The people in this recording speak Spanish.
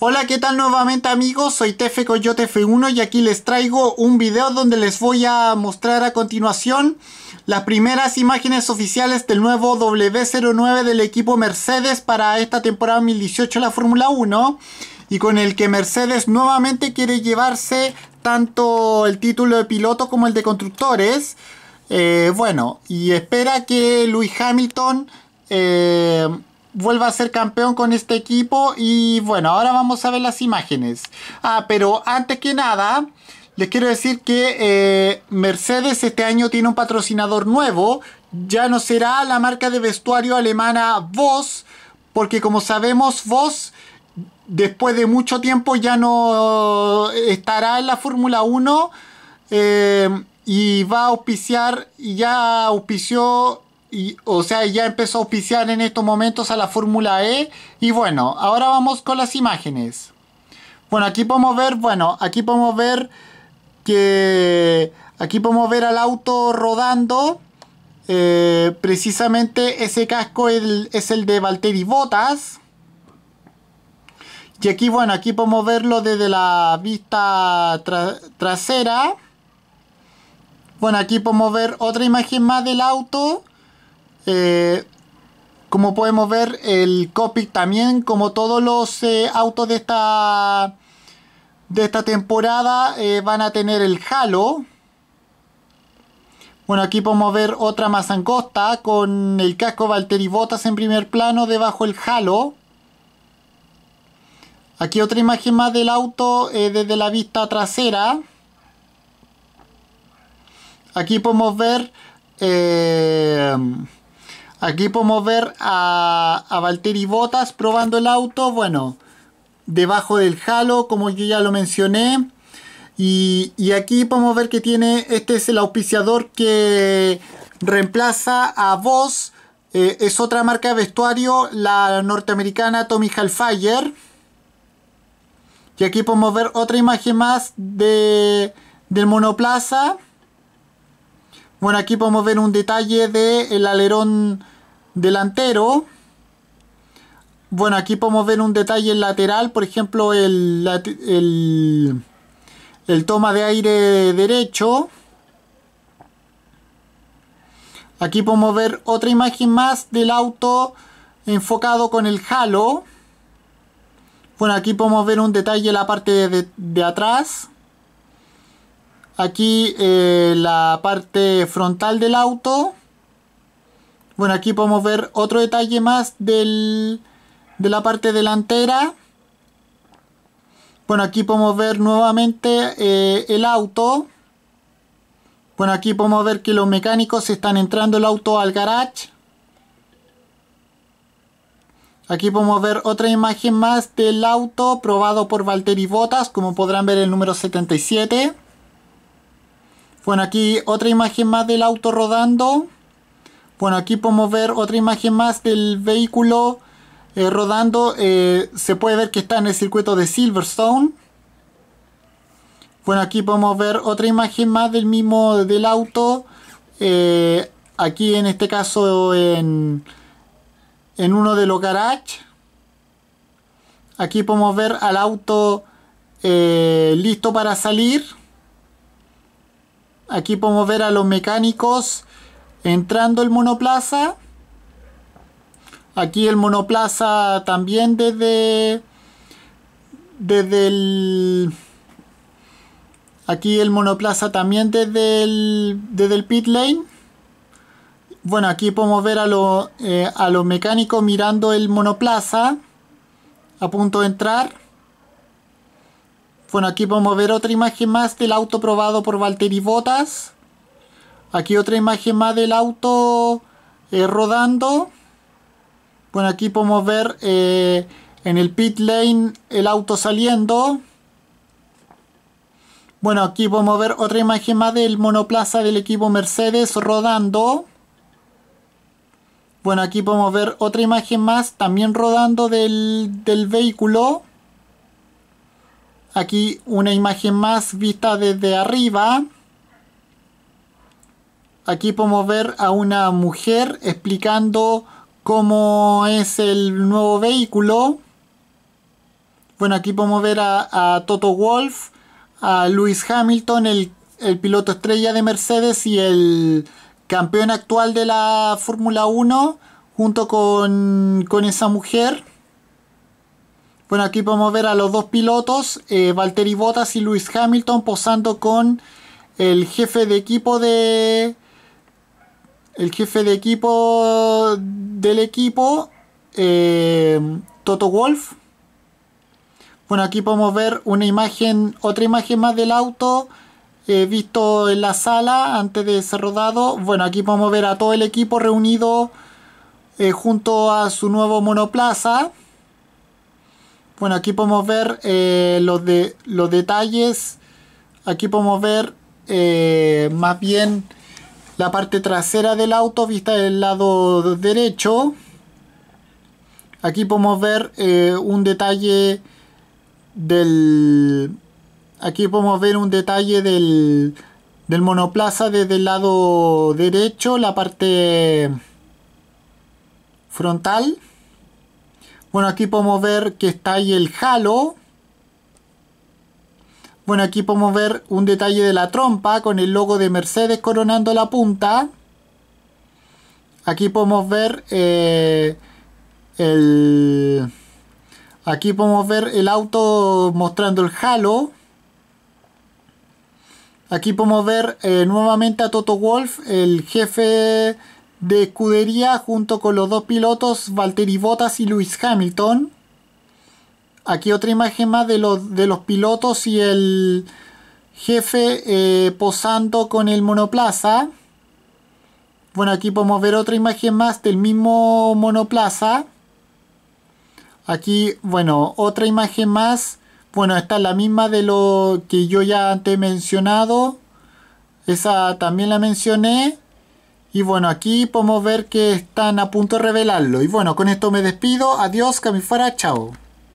Hola, ¿qué tal nuevamente amigos? Soy Tefe Coyote F1 y aquí les traigo un video donde les voy a mostrar a continuación las primeras imágenes oficiales del nuevo W09 del equipo Mercedes para esta temporada 2018 de la Fórmula 1 y con el que Mercedes nuevamente quiere llevarse tanto el título de piloto como el de constructores. Eh, bueno, y espera que Lewis Hamilton... Eh, vuelva a ser campeón con este equipo. Y bueno, ahora vamos a ver las imágenes. Ah, pero antes que nada, les quiero decir que eh, Mercedes este año tiene un patrocinador nuevo. Ya no será la marca de vestuario alemana Voss, porque como sabemos, VOS. después de mucho tiempo ya no estará en la Fórmula 1 eh, y va a auspiciar, y ya auspició y, o sea, ya empezó a oficiar en estos momentos a la Fórmula E. Y bueno, ahora vamos con las imágenes. Bueno, aquí podemos ver, bueno, aquí podemos ver que aquí podemos ver al auto rodando. Eh, precisamente ese casco es el de Valtteri Botas. Y aquí, bueno, aquí podemos verlo desde la vista trasera. Bueno, aquí podemos ver otra imagen más del auto. Eh, como podemos ver, el Copic también, como todos los eh, autos de esta, de esta temporada, eh, van a tener el Halo. Bueno, aquí podemos ver otra más con el casco Valtteri Botas en primer plano, debajo del Halo. Aquí otra imagen más del auto desde la vista trasera. Aquí podemos ver... Aquí podemos ver a, a Valtteri Botas probando el auto. Bueno, debajo del halo, como yo ya lo mencioné. Y, aquí podemos ver que tiene, este es el auspiciador que reemplaza a Voss. Eh, es otra marca de vestuario, la norteamericana Tommy Halfire. Y aquí podemos ver otra imagen más del monoplaza. Bueno, aquí podemos ver un detalle del alerón delantero. Bueno, aquí podemos ver un detalle lateral, por ejemplo, el, el, toma de aire derecho. Aquí podemos ver otra imagen más del auto enfocado con el halo. Bueno, aquí podemos ver un detalle en la parte de, de atrás aquí eh, la parte frontal del auto bueno aquí podemos ver otro detalle más de la parte delantera bueno aquí podemos ver nuevamente eh, el auto bueno aquí podemos ver que los mecánicos están entrando el auto al garage Aquí podemos ver otra imagen más del auto probado por Valtteri Botas, como podrán ver el número 77. Bueno, aquí otra imagen más del auto rodando. Bueno, aquí podemos ver otra imagen más del vehículo eh, rodando. Eh, se puede ver que está en el circuito de Silverstone. Bueno, aquí podemos ver otra imagen más del mismo del auto. Eh, aquí en este caso en, en uno de los garages. Aquí podemos ver al auto listo para salir. Aquí podemos ver a los mecánicos entrando el monoplaza. Aquí el monoplaza también desde desde el aquí el monoplaza también desde el desde el pit lane. Bueno, aquí podemos ver a, eh, a los mecánicos mirando el monoplaza a punto de entrar. Bueno, aquí podemos ver otra imagen más del auto probado por Valtteri Botas. Aquí otra imagen más del auto eh, rodando. Bueno, aquí podemos ver eh, en el pit lane el auto saliendo. Bueno, aquí podemos ver otra imagen más del monoplaza del equipo Mercedes rodando. Bueno, aquí podemos ver otra imagen más también rodando del, del vehículo. Aquí una imagen más vista desde arriba. Aquí podemos ver a una mujer explicando cómo es el nuevo vehículo. Bueno, aquí podemos ver a, Toto Wolf, a Lewis Hamilton, el, piloto estrella de Mercedes y el campeón actual de la Fórmula 1, junto con esa mujer. Bueno, aquí podemos ver a los dos pilotos, eh, Valtteri Bottas y Lewis Hamilton, posando con el jefe de equipo de. El jefe de equipo del equipo, eh, Toto Wolf. Bueno, aquí podemos ver una imagen, otra imagen más del auto eh, visto en la sala antes de ser rodado. Bueno, aquí podemos ver a todo el equipo reunido eh, junto a su nuevo monoplaza. Bueno, aquí podemos ver eh, los, de, los detalles. Aquí podemos ver eh, más bien la parte trasera del auto vista del lado derecho. Aquí podemos ver eh, un detalle del... Aquí podemos ver un detalle del monoplaza desde el lado derecho, la parte frontal. Bueno, aquí podemos ver que está ahí el halo. Bueno, aquí podemos ver un detalle de la trompa con el logo de Mercedes coronando la punta. Aquí podemos ver eh, el... Aquí podemos ver el auto mostrando el halo. Aquí podemos ver eh, nuevamente a Toto Wolf, el jefe de escudería junto con los dos pilotos Valtteri Bottas y Luis Hamilton. Aquí otra imagen más de los, de los pilotos y el jefe eh, posando con el monoplaza. Bueno, aquí podemos ver otra imagen más del mismo monoplaza. Aquí, bueno, otra imagen más. Bueno, esta es la misma de lo que yo ya te he mencionado. Esa también la mencioné. Y bueno, aquí podemos ver que están a punto de revelarlo. Y bueno, con esto me despido. Adiós, Camifara. chao.